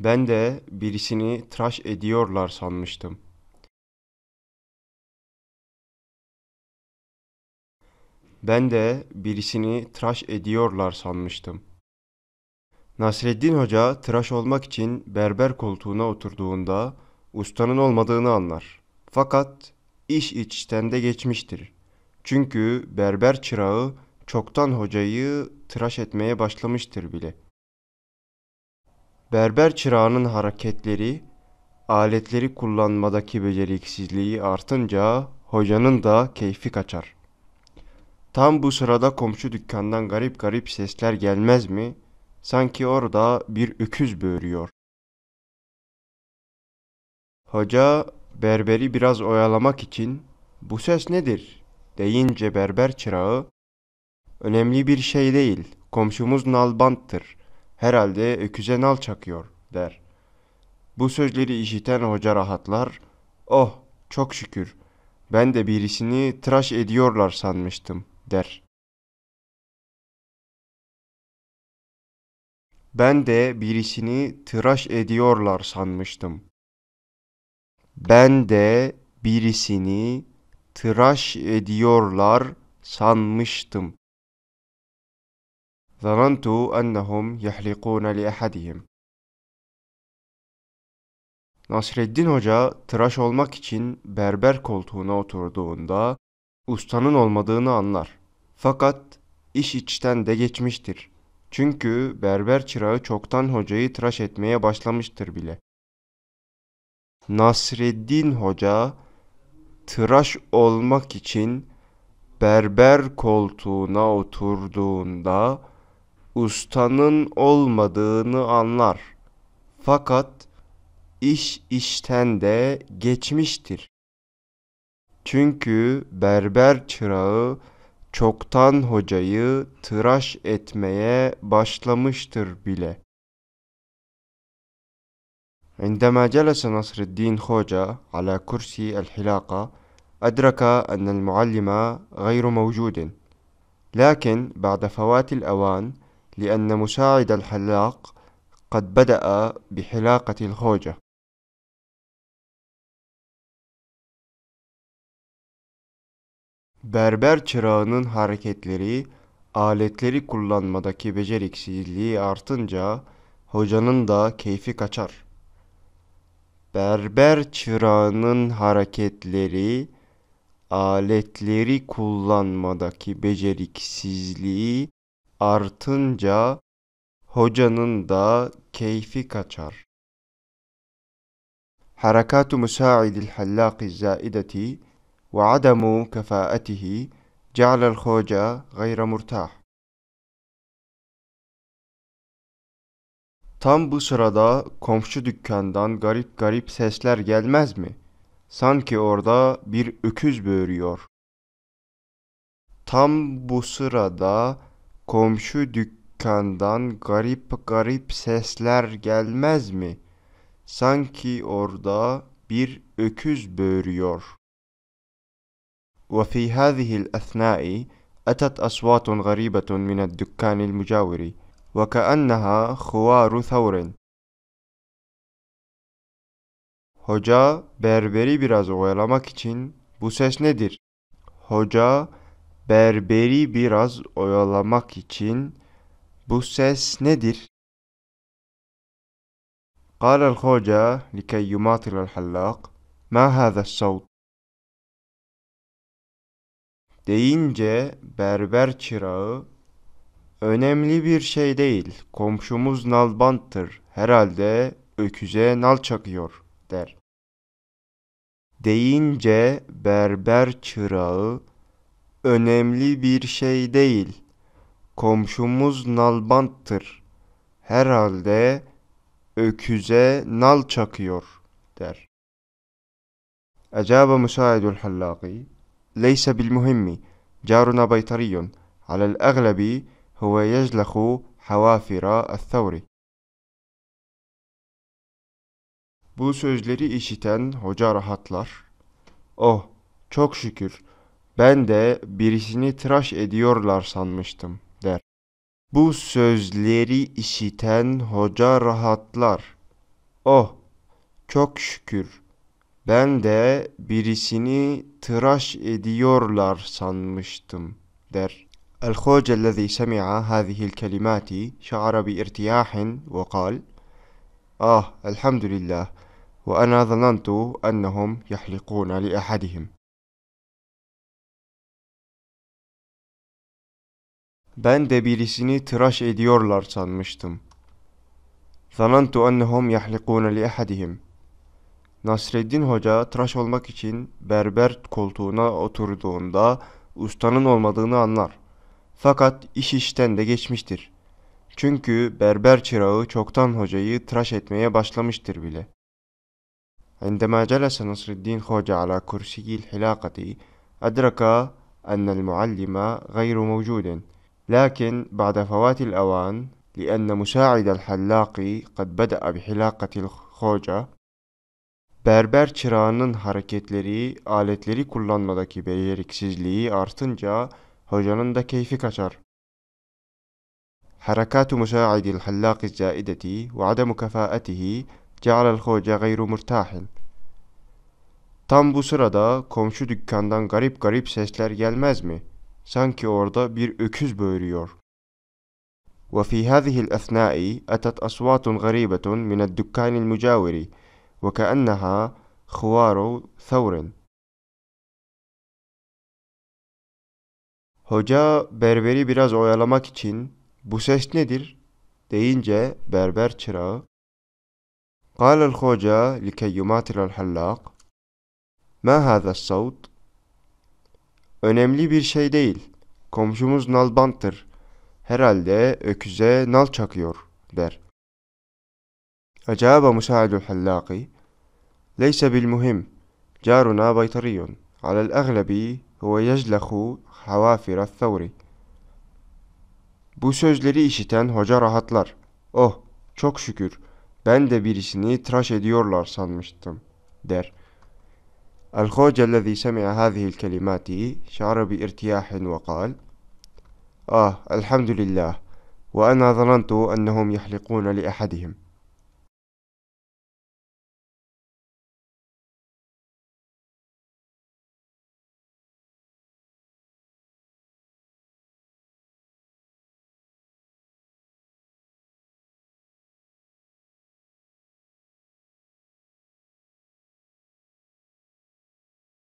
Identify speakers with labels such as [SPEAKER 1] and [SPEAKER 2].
[SPEAKER 1] Ben de birisini tıraş ediyorlar sanmıştım. Ben de birisini tıraş ediyorlar sanmıştım. Nasreddin Hoca tıraş olmak için berber koltuğuna oturduğunda ustanın olmadığını anlar. Fakat iş içten de geçmiştir. Çünkü berber çırağı çoktan hocayı tıraş etmeye başlamıştır bile.'' Berber çırağının hareketleri, aletleri kullanmadaki beceriksizliği artınca hocanın da keyfi kaçar. Tam bu sırada komşu dükkandan garip garip sesler gelmez mi? Sanki orada bir öküz böğürüyor. Hoca berberi biraz oyalamak için bu ses nedir deyince berber çırağı önemli bir şey değil komşumuz nalbanttır herhalde öküze nal çakıyor der. Bu sözleri işiten hoca rahatlar. Oh çok şükür ben de birisini tıraş ediyorlar sanmıştım der. Ben de birisini tıraş ediyorlar sanmıştım. Ben de birisini tıraş ediyorlar sanmıştım. ظننت أنهم يحلقون لأحدهم. Nasreddin Hoca tıraş olmak için berber koltuğuna oturduğunda ustanın olmadığını anlar. Fakat iş içten de geçmiştir. Çünkü berber çırağı çoktan hocayı tıraş etmeye başlamıştır bile. Nasreddin Hoca tıraş olmak için berber koltuğuna oturduğunda ustanın olmadığını anlar. Fakat iş işten de geçmiştir. Çünkü berber çırağı çoktan hocayı tıraş etmeye başlamıştır bile. عندما جلس نصر الدين خوجة على كرسي الحلاقة أدرك أن المعلم غير موجود لكن بعد فوات الأوان لأن مساعد الحلاق قد بدأ بحلاقة الخوجة Berber çırağının hareketleri, aletleri kullanmadaki beceriksizliği artınca hocanın da keyfi kaçar. Berber çırağının hareketleri, aletleri kullanmadaki beceriksizliği artınca hocanın da keyfi kaçar. حركات مساعد الحلاق الزائدة وعدم كفاءته جعل الخوجة غير مرتاح. Tam bu sırada komşu dükkandan garip garip sesler gelmez mi? Sanki orada bir öküz böğürüyor. Tam bu sırada Komşu dükkandan garip garip sesler gelmez mi? Sanki orada bir öküz böğürüyor. وفي هذه الأثناء أتت أصوات غريبة من الدكان المجاور وكأنها خوار ثور Hoca berberi biraz oyalamak için bu ses nedir? Hoca Berberi biraz oyalamak için bu ses nedir? قال الخوجة لكي يماطل الحلاق ما هذا الصوت deyince berber çırağı önemli bir şey değil komşumuz nalbanttır herhalde öküze nal çakıyor der. Deyince berber çırağı önemli bir şey değil. Komşumuz nalbanttır. Herhalde öküze nal çakıyor der. أجاب مساعد الحلاق ليس بالمهم جارنا بيطري على الأغلب هو يجلخ حوافر الثور Bu sözleri işiten hoca rahatlar. Oh, çok şükür ben de birisini tıraş ediyorlar sanmıştım der. Bu sözleri işiten hoca rahatlar. Oh, çok şükür. Ben de birisini tıraş ediyorlar sanmıştım der. الخوج الذي سمع هذه الكلمات شعر بارتياح وقال: آه الحمد لله وأنا ظننت أنهم يحلقون لأحدهم. Ben de birisini tıraş ediyorlar sanmıştım. Zanantu ennehum yahlikune li ahadihim. Nasreddin Hoca tıraş olmak için berber koltuğuna oturduğunda ustanın olmadığını anlar. Fakat iş işten de geçmiştir. Çünkü berber çırağı çoktan hocayı tıraş etmeye başlamıştır bile. عندما جلس نصر الدين خوجة على كرسي الحلاقة أدرك أن المعلم غير لكن بعد فوات الأوان لأن مساعد الحلاق قد بدأ بحلاقة الخوجة Berber çırağının hareketleri, aletleri kullanmadaki beceriksizliği artınca hocanın da keyfi kaçar. حركات مساعد الحلاق الزائدة وعدم كفاءته جعل الخوجة غير مرتاح. Tam bu sırada komşu dükkandan garip garip sesler gelmez mi?'' Sanki orada bir öküz böğürüyor. وفي هذه الأثناء أتت أصوات غريبة من الدكان المجاور وكأنها خوار ثور Hoca berberi biraz oyalamak için bu ses nedir deyince berber çırağı قال الخوجة لكي يماطل الحلاق ما هذا الصوت Önemli bir şey değil. Komşumuz nalbanttır. Herhalde öküze nal çakıyor der. Acaba أجاب مساعد الحلاق ليس بالمهم جارنا بيطري على الأغلب هو يجلخ havafir الثور Bu sözleri işiten hoca rahatlar. Oh, çok şükür. Ben de birisini tıraş ediyorlar sanmıştım, der.'' الخوج الذي سمع هذه الكلمات شعر بارتياح وقال آه الحمد لله وأنا ظننت أنهم يحلقون لأحدهم